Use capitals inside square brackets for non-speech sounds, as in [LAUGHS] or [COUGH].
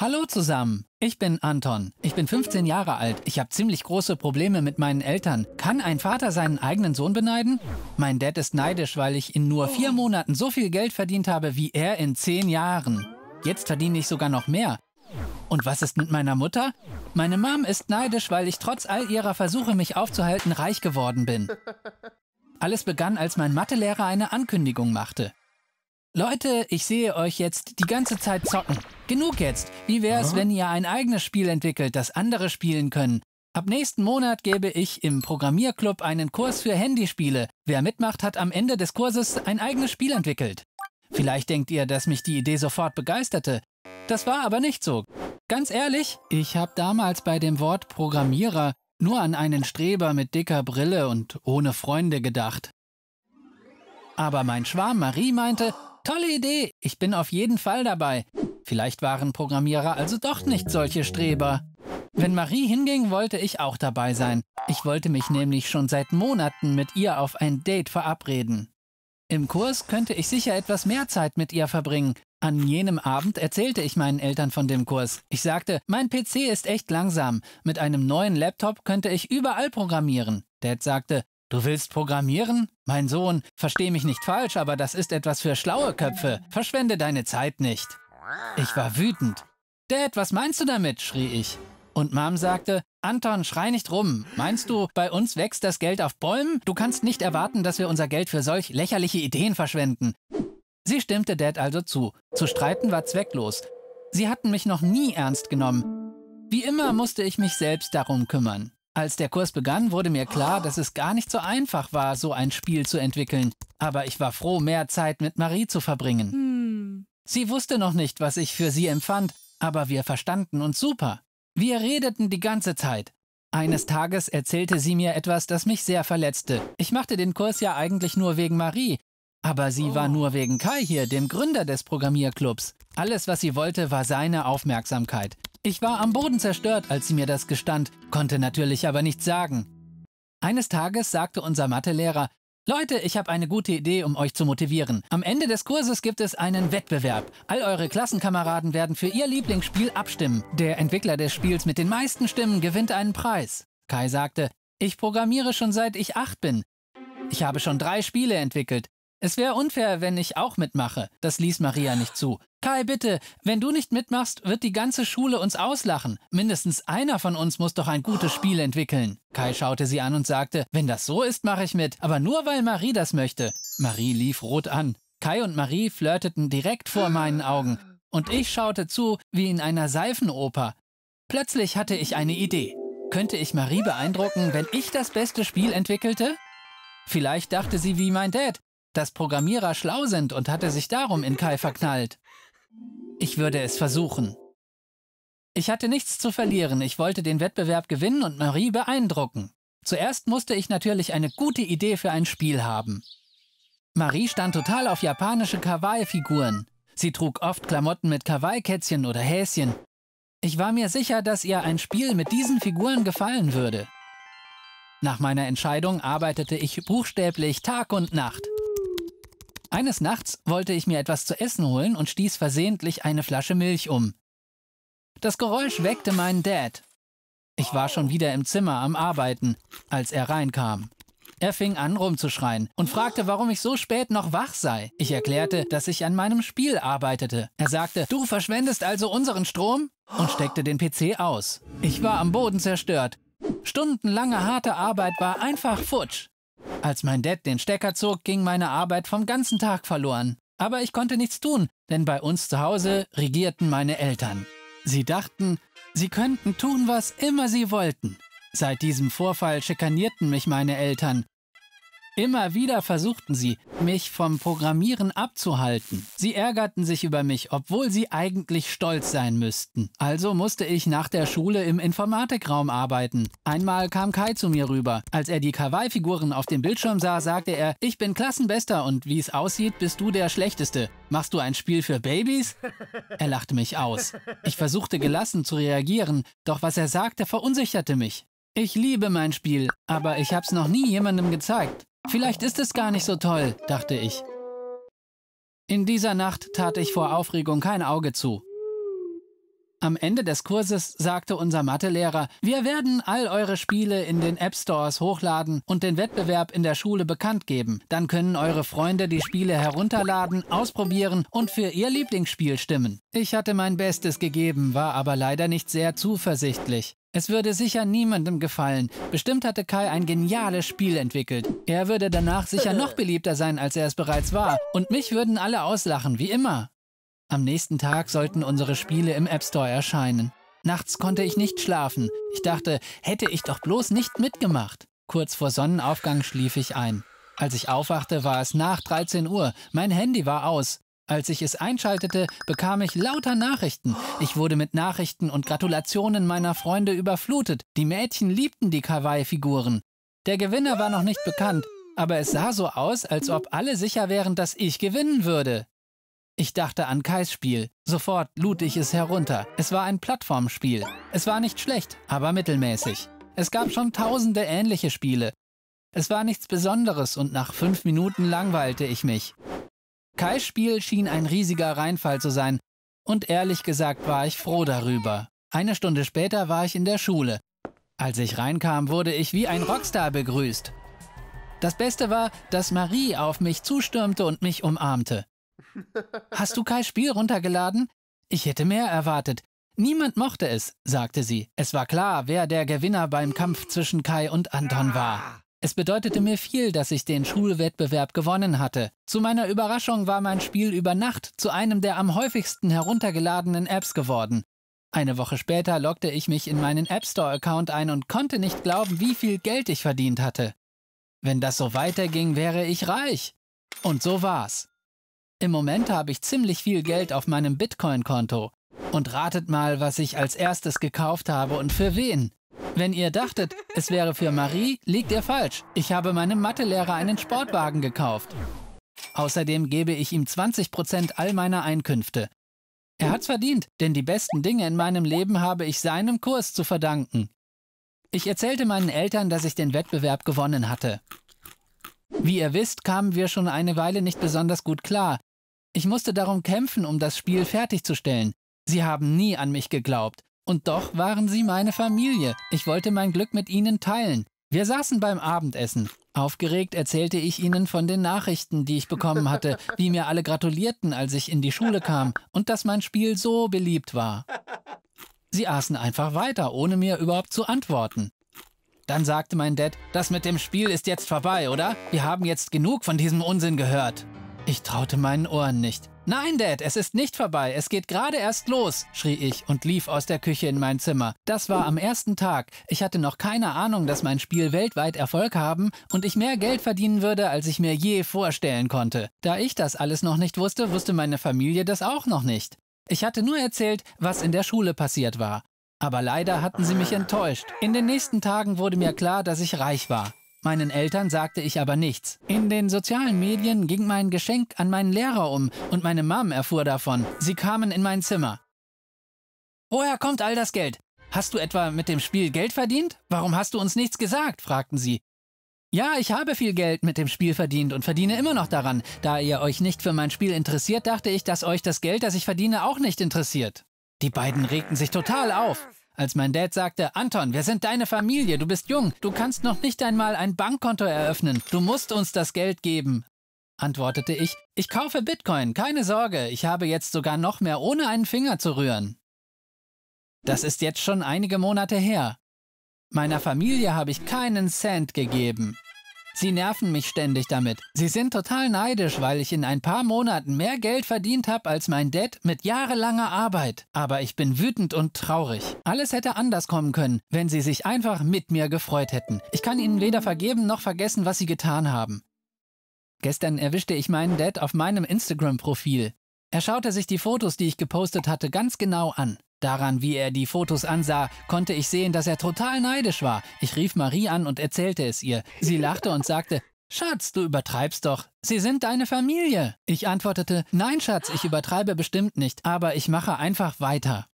Hallo zusammen, ich bin Anton. Ich bin 15 Jahre alt. Ich habe ziemlich große Probleme mit meinen Eltern. Kann ein Vater seinen eigenen Sohn beneiden? Mein Dad ist neidisch, weil ich in nur vier Monaten so viel Geld verdient habe wie er in zehn Jahren. Jetzt verdiene ich sogar noch mehr. Und was ist mit meiner Mutter? Meine Mom ist neidisch, weil ich trotz all ihrer Versuche, mich aufzuhalten, reich geworden bin. Alles begann, als mein Mathelehrer eine Ankündigung machte. Leute, ich sehe euch jetzt die ganze Zeit zocken. Genug jetzt. Wie wäre es, wenn ihr ein eigenes Spiel entwickelt, das andere spielen können? Ab nächsten Monat gebe ich im Programmierclub einen Kurs für Handyspiele. Wer mitmacht, hat am Ende des Kurses ein eigenes Spiel entwickelt. Vielleicht denkt ihr, dass mich die Idee sofort begeisterte. Das war aber nicht so. Ganz ehrlich, ich habe damals bei dem Wort Programmierer nur an einen Streber mit dicker Brille und ohne Freunde gedacht. Aber mein Schwarm Marie meinte, tolle Idee, ich bin auf jeden Fall dabei. Vielleicht waren Programmierer also doch nicht solche Streber. Wenn Marie hinging, wollte ich auch dabei sein. Ich wollte mich nämlich schon seit Monaten mit ihr auf ein Date verabreden. Im Kurs könnte ich sicher etwas mehr Zeit mit ihr verbringen. An jenem Abend erzählte ich meinen Eltern von dem Kurs. Ich sagte, mein PC ist echt langsam. Mit einem neuen Laptop könnte ich überall programmieren. Dad sagte, du willst programmieren? Mein Sohn, versteh mich nicht falsch, aber das ist etwas für schlaue Köpfe. Verschwende deine Zeit nicht. Ich war wütend. Dad, was meinst du damit? schrie ich. Und Mom sagte, Anton, schrei nicht rum. Meinst du, bei uns wächst das Geld auf Bäumen? Du kannst nicht erwarten, dass wir unser Geld für solch lächerliche Ideen verschwenden. Sie stimmte Dad also zu. Zu streiten war zwecklos. Sie hatten mich noch nie ernst genommen. Wie immer musste ich mich selbst darum kümmern. Als der Kurs begann, wurde mir klar, dass es gar nicht so einfach war, so ein Spiel zu entwickeln. Aber ich war froh, mehr Zeit mit Marie zu verbringen. Sie wusste noch nicht, was ich für sie empfand, aber wir verstanden uns super. Wir redeten die ganze Zeit. Eines Tages erzählte sie mir etwas, das mich sehr verletzte. Ich machte den Kurs ja eigentlich nur wegen Marie, aber sie oh. war nur wegen Kai hier, dem Gründer des Programmierclubs. Alles, was sie wollte, war seine Aufmerksamkeit. Ich war am Boden zerstört, als sie mir das gestand, konnte natürlich aber nichts sagen. Eines Tages sagte unser Mathelehrer, Leute, ich habe eine gute Idee, um euch zu motivieren. Am Ende des Kurses gibt es einen Wettbewerb. All eure Klassenkameraden werden für ihr Lieblingsspiel abstimmen. Der Entwickler des Spiels mit den meisten Stimmen gewinnt einen Preis. Kai sagte, ich programmiere schon seit ich acht bin. Ich habe schon drei Spiele entwickelt. Es wäre unfair, wenn ich auch mitmache. Das ließ Maria nicht zu. Kai, bitte, wenn du nicht mitmachst, wird die ganze Schule uns auslachen. Mindestens einer von uns muss doch ein gutes Spiel entwickeln. Kai schaute sie an und sagte, wenn das so ist, mache ich mit, aber nur weil Marie das möchte. Marie lief rot an. Kai und Marie flirteten direkt vor meinen Augen. Und ich schaute zu, wie in einer Seifenoper. Plötzlich hatte ich eine Idee. Könnte ich Marie beeindrucken, wenn ich das beste Spiel entwickelte? Vielleicht dachte sie wie mein Dad, dass Programmierer schlau sind und hatte sich darum in Kai verknallt. Ich würde es versuchen. Ich hatte nichts zu verlieren, ich wollte den Wettbewerb gewinnen und Marie beeindrucken. Zuerst musste ich natürlich eine gute Idee für ein Spiel haben. Marie stand total auf japanische Kawaii-Figuren. Sie trug oft Klamotten mit Kawaii-Kätzchen oder Häschen. Ich war mir sicher, dass ihr ein Spiel mit diesen Figuren gefallen würde. Nach meiner Entscheidung arbeitete ich buchstäblich Tag und Nacht. Eines Nachts wollte ich mir etwas zu essen holen und stieß versehentlich eine Flasche Milch um. Das Geräusch weckte meinen Dad. Ich war schon wieder im Zimmer am Arbeiten, als er reinkam. Er fing an rumzuschreien und fragte, warum ich so spät noch wach sei. Ich erklärte, dass ich an meinem Spiel arbeitete. Er sagte, du verschwendest also unseren Strom? und steckte den PC aus. Ich war am Boden zerstört. Stundenlange harte Arbeit war einfach futsch. Als mein Dad den Stecker zog, ging meine Arbeit vom ganzen Tag verloren. Aber ich konnte nichts tun, denn bei uns zu Hause regierten meine Eltern. Sie dachten, sie könnten tun, was immer sie wollten. Seit diesem Vorfall schikanierten mich meine Eltern. Immer wieder versuchten sie, mich vom Programmieren abzuhalten. Sie ärgerten sich über mich, obwohl sie eigentlich stolz sein müssten. Also musste ich nach der Schule im Informatikraum arbeiten. Einmal kam Kai zu mir rüber. Als er die Kawaii-Figuren auf dem Bildschirm sah, sagte er, ich bin Klassenbester und wie es aussieht, bist du der Schlechteste. Machst du ein Spiel für Babys? [LAUGHS] Er lachte mich aus. Ich versuchte gelassen zu reagieren, doch was er sagte, verunsicherte mich. Ich liebe mein Spiel, aber ich hab's noch nie jemandem gezeigt. Vielleicht ist es gar nicht so toll, dachte ich. In dieser Nacht tat ich vor Aufregung kein Auge zu. Am Ende des Kurses sagte unser Mathelehrer, wir werden all eure Spiele in den App Stores hochladen und den Wettbewerb in der Schule bekannt geben. Dann können eure Freunde die Spiele herunterladen, ausprobieren und für ihr Lieblingsspiel stimmen. Ich hatte mein Bestes gegeben, war aber leider nicht sehr zuversichtlich. Es würde sicher niemandem gefallen. Bestimmt hatte Kai ein geniales Spiel entwickelt. Er würde danach sicher noch beliebter sein, als er es bereits war. Und mich würden alle auslachen, wie immer. Am nächsten Tag sollten unsere Spiele im App Store erscheinen. Nachts konnte ich nicht schlafen. Ich dachte, hätte ich doch bloß nicht mitgemacht. Kurz vor Sonnenaufgang schlief ich ein. Als ich aufwachte, war es nach 13 Uhr. Mein Handy war aus. Als ich es einschaltete, bekam ich lauter Nachrichten. Ich wurde mit Nachrichten und Gratulationen meiner Freunde überflutet. Die Mädchen liebten die Kawaii-Figuren. Der Gewinner war noch nicht bekannt, aber es sah so aus, als ob alle sicher wären, dass ich gewinnen würde. Ich dachte an Kais Spiel. Sofort lud ich es herunter. Es war ein Plattformspiel. Es war nicht schlecht, aber mittelmäßig. Es gab schon tausende ähnliche Spiele. Es war nichts Besonderes und nach fünf Minuten langweilte ich mich. Kais Spiel schien ein riesiger Reinfall zu sein, und ehrlich gesagt war ich froh darüber. Eine Stunde später war ich in der Schule. Als ich reinkam, wurde ich wie ein Rockstar begrüßt. Das Beste war, dass Marie auf mich zustürmte und mich umarmte. Hast du Kais Spiel runtergeladen? Ich hätte mehr erwartet. Niemand mochte es, sagte sie. Es war klar, wer der Gewinner beim Kampf zwischen Kai und Anton war. Es bedeutete mir viel, dass ich den Schulwettbewerb gewonnen hatte. Zu meiner Überraschung war mein Spiel über Nacht zu einem der am häufigsten heruntergeladenen Apps geworden. Eine Woche später lockte ich mich in meinen App Store-Account ein und konnte nicht glauben, wie viel Geld ich verdient hatte. Wenn das so weiterging, wäre ich reich. Und so war's. Im Moment habe ich ziemlich viel Geld auf meinem Bitcoin-Konto. Und ratet mal, was ich als erstes gekauft habe und für wen. Wenn ihr dachtet, es wäre für Marie, liegt ihr falsch. Ich habe meinem Mathelehrer einen Sportwagen gekauft. Außerdem gebe ich ihm 20% all meiner Einkünfte. Er hat's verdient, denn die besten Dinge in meinem Leben habe ich seinem Kurs zu verdanken. Ich erzählte meinen Eltern, dass ich den Wettbewerb gewonnen hatte. Wie ihr wisst, kamen wir schon eine Weile nicht besonders gut klar. Ich musste darum kämpfen, um das Spiel fertigzustellen. Sie haben nie an mich geglaubt. Und doch waren sie meine Familie. Ich wollte mein Glück mit ihnen teilen. Wir saßen beim Abendessen. Aufgeregt erzählte ich ihnen von den Nachrichten, die ich bekommen hatte, [LAUGHS] wie mir alle gratulierten, als ich in die Schule kam, und dass mein Spiel so beliebt war. Sie aßen einfach weiter, ohne mir überhaupt zu antworten. Dann sagte mein Dad, das mit dem Spiel ist jetzt vorbei, oder? Wir haben jetzt genug von diesem Unsinn gehört. Ich traute meinen Ohren nicht. Nein, Dad, es ist nicht vorbei. Es geht gerade erst los, schrie ich und lief aus der Küche in mein Zimmer. Das war am ersten Tag. Ich hatte noch keine Ahnung, dass mein Spiel weltweit Erfolg haben und ich mehr Geld verdienen würde, als ich mir je vorstellen konnte. Da ich das alles noch nicht wusste, wusste meine Familie das auch noch nicht. Ich hatte nur erzählt, was in der Schule passiert war. Aber leider hatten sie mich enttäuscht. In den nächsten Tagen wurde mir klar, dass ich reich war. Meinen Eltern sagte ich aber nichts. In den sozialen Medien ging mein Geschenk an meinen Lehrer um und meine Mom erfuhr davon. Sie kamen in mein Zimmer. Woher kommt all das Geld? Hast du etwa mit dem Spiel Geld verdient? Warum hast du uns nichts gesagt? fragten sie. Ja, ich habe viel Geld mit dem Spiel verdient und verdiene immer noch daran. Da ihr euch nicht für mein Spiel interessiert, dachte ich, dass euch das Geld, das ich verdiene, auch nicht interessiert. Die beiden regten sich total auf. Als mein Dad sagte, Anton, wir sind deine Familie, du bist jung, du kannst noch nicht einmal ein Bankkonto eröffnen, du musst uns das Geld geben, antwortete ich, ich kaufe Bitcoin, keine Sorge, ich habe jetzt sogar noch mehr, ohne einen Finger zu rühren. Das ist jetzt schon einige Monate her. Meiner Familie habe ich keinen Cent gegeben. Sie nerven mich ständig damit. Sie sind total neidisch, weil ich in ein paar Monaten mehr Geld verdient habe als mein Dad mit jahrelanger Arbeit. Aber ich bin wütend und traurig. Alles hätte anders kommen können, wenn Sie sich einfach mit mir gefreut hätten. Ich kann Ihnen weder vergeben noch vergessen, was Sie getan haben. Gestern erwischte ich meinen Dad auf meinem Instagram-Profil. Er schaute sich die Fotos, die ich gepostet hatte, ganz genau an. Daran, wie er die Fotos ansah, konnte ich sehen, dass er total neidisch war. Ich rief Marie an und erzählte es ihr. Sie lachte und sagte, Schatz, du übertreibst doch. Sie sind deine Familie. Ich antwortete, nein, Schatz, ich übertreibe bestimmt nicht, aber ich mache einfach weiter.